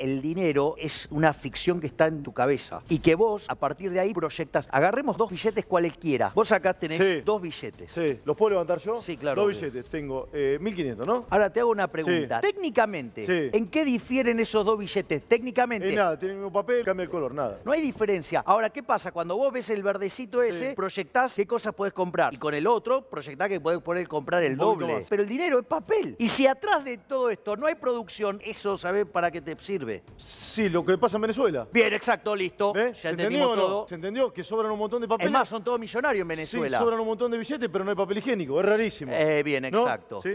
el dinero es una ficción que está en tu cabeza y que vos a partir de ahí proyectas. Agarremos dos billetes cualquiera. Vos acá tenés dos billetes. Sí. ¿Los puedo levantar yo? Sí, claro. Dos billetes. Tengo 1.500, eh, ¿no? Ahora te hago una pregunta. Técnicamente, ¿en qué difieren esos dos billetes? Técnicamente. en nada, tienen el mismo papel, cambia el color, nada. No hay diferencia. Ahora, ¿qué pasa? Cuando vos ves el verdecito ese, proyectás qué cosas podés comprar. Y con el otro, proyectás que podés poner comprar el doble. Pero el dinero es papel. Y si atrás de todo esto no hay producción, eso, sabes, para qué te sirve? Sí, lo que pasa en Venezuela. Bien, exacto, listo. ¿Eh? ¿Se entendió ¿Se entendió? Que sobran un montón de papel. Es más, son todos millonarios en Venezuela. Sí, sobran un montón de billetes, pero no hay papel higiénico. Es rarísimo. Eh, bien, exacto. ¿Sí?